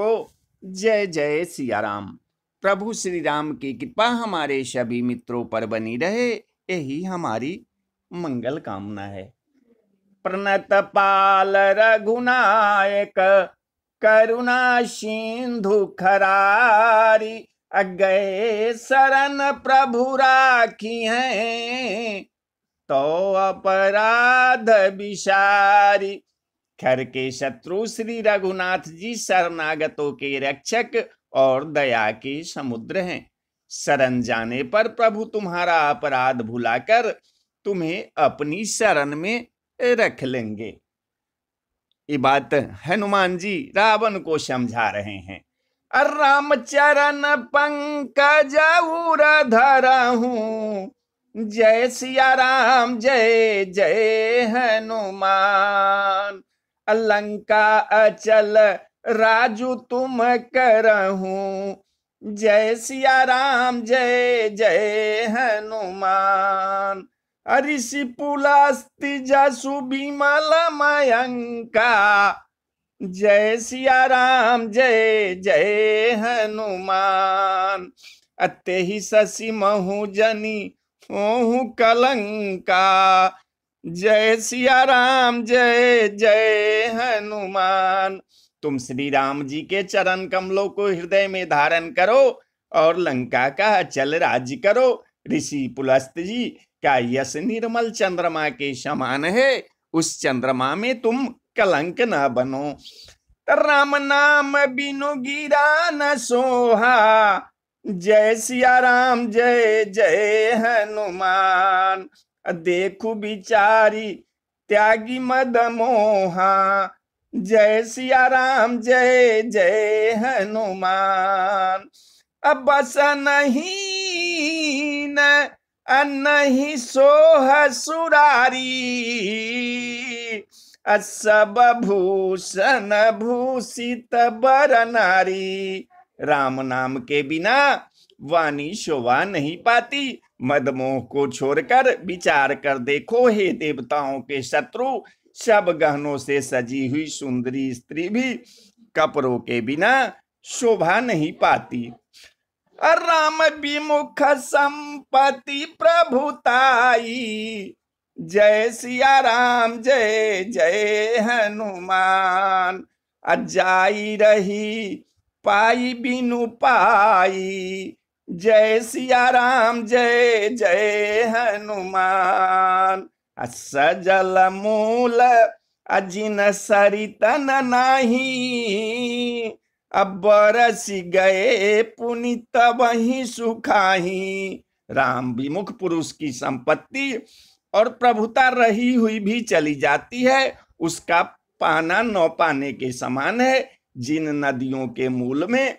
को तो जय जय सियाराम प्रभु श्री राम की कृपा हमारे सभी मित्रों पर बनी रहे यही हमारी मंगल कामना है प्रणत पाल रघुनायक करुणा सिंधु खरारी अगे शरण प्रभु राखी हैं तो अपराध विशारी खर के शत्रु श्री रघुनाथ जी शरणागतों के रक्षक और दया के समुद्र हैं शरण जाने पर प्रभु तुम्हारा अपराध भुलाकर तुम्हें अपनी शरण में रख लेंगे ये बात हनुमान जी रावण को समझा रहे हैं राम चरण पंकज जय सिया राम जय जय हनुमान लंका अचल राजू तुम करहू जय सिया राम जय जय हनुमान अरिषि पुलास्ति जसु बिमल मयंका जय सिया राम जय जय हनुमान अते ही शशि महु जनी ओहु कलंका जय सिया राम जय जय हनुमान तुम श्री राम जी के चरण कमलों को हृदय में धारण करो और लंका का अचल राज करो ऋषि पुलस्त जी का यश निर्मल चंद्रमा के समान है उस चंद्रमा में तुम कलंक न बनो राम नाम बिनु गिरा न सोहा जय सिया राम जय जय हनुमान देखु बिचारी त्यागी मद मोहा जय सिया राम जय जय हनुमान अब बस नहीं न नहीं सोह सुरारी सब भूषण भूषित बर नारी राम नाम के बिना वाणी शोभा नहीं पाती मदमोह को छोड़कर विचार कर देखो हे देवताओं के शत्रु सब गहनों से सजी हुई सुंदरी स्त्री भी कपड़ों के बिना शोभा नहीं पाती राम विमुख संपत्ति प्रभुताई जय सिया राम जय जय हनुमान अजाई रही पाई बिनु पाई जय सिया राम जय जय हनुमान सजल मूल अजिन सरितन नाही अब बरस गए पुनित वही सुखाही राम विमुख पुरुष की संपत्ति और प्रभुता रही हुई भी चली जाती है उसका पाना नौ पाने के समान है जिन नदियों के मूल में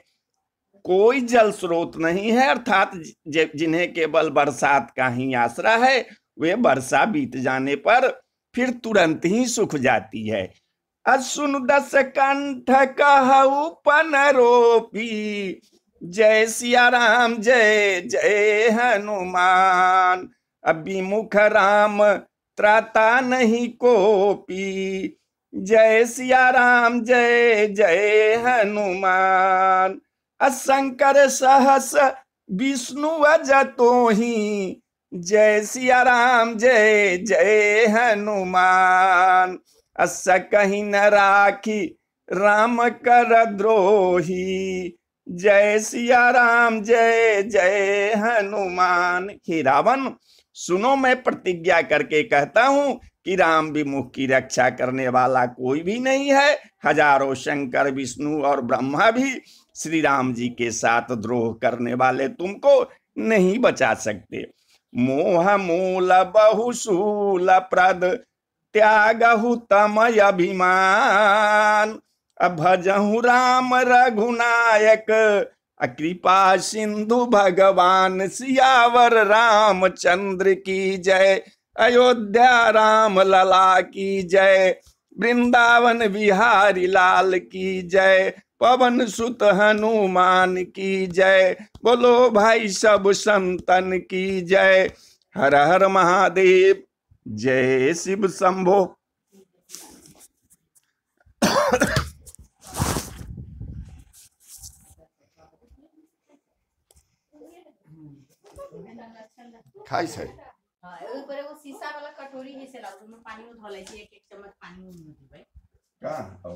कोई जल स्रोत नहीं है अर्थात जिन्हें केवल बरसात का ही आसरा है वे वर्षा बीत जाने पर फिर तुरंत ही सुख जाती है असुन दस कंठ कहू पन रोपी जय सिया राम जय जय हनुमान अभी मुख राम त्राता नहीं कोपी जय सिया राम जय जय हनुमान शंकर सहस विष्णु जतो ही जय सिया राम जय जय हनुमान अस कही न राखी राम कर द्रोही जय सिया राम जय जय हनुमान हे रावण सुनो मैं प्रतिज्ञा करके कहता हूँ कि राम विमुख की रक्षा करने वाला कोई भी नहीं है हजारों शंकर विष्णु और ब्रह्मा भी श्री राम जी के साथ द्रोह करने वाले तुमको नहीं बचा सकते मोह मूल बहुशूल प्रद त्याग तमय अभिमान भजहु राम रघुनायक कृपा सिंधु भगवान सियावर राम चंद्र की जय अयोध्या राम लला की जय वृंदावन बिहारी लाल की जय पवन सुत हनुमान की जय बोलो भाई सब संतन की जय हर हर महादेव जय शिव शंभो खाई छै हाँ, ऊपर वो शीशा वाला कटोरी है से लाउ पानी में धोले छी एक एक चम्मच पानी में देबै का ओ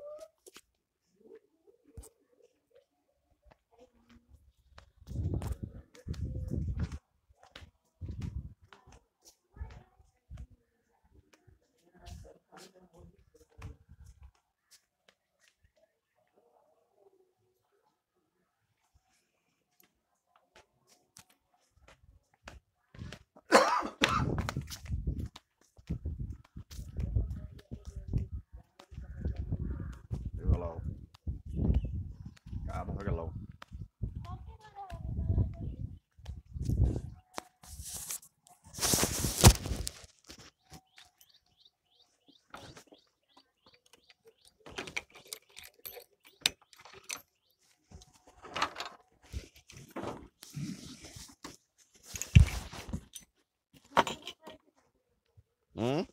Hello. Mm-hmm.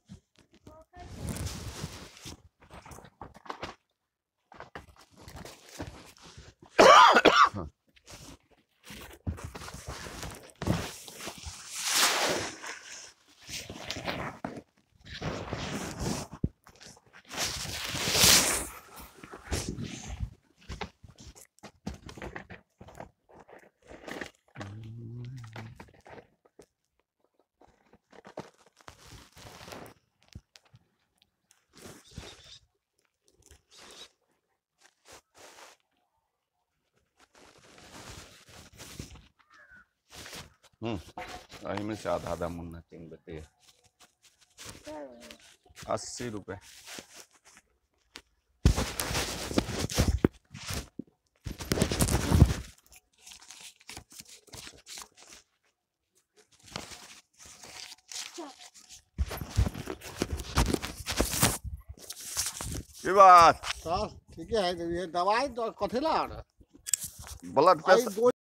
अहिम हम्म, से आधा आधा मुन्ना तीन बटे अस्सी रुपये की बात सर ठीक है दवाई तो कथी ला ब्लड प्रेशर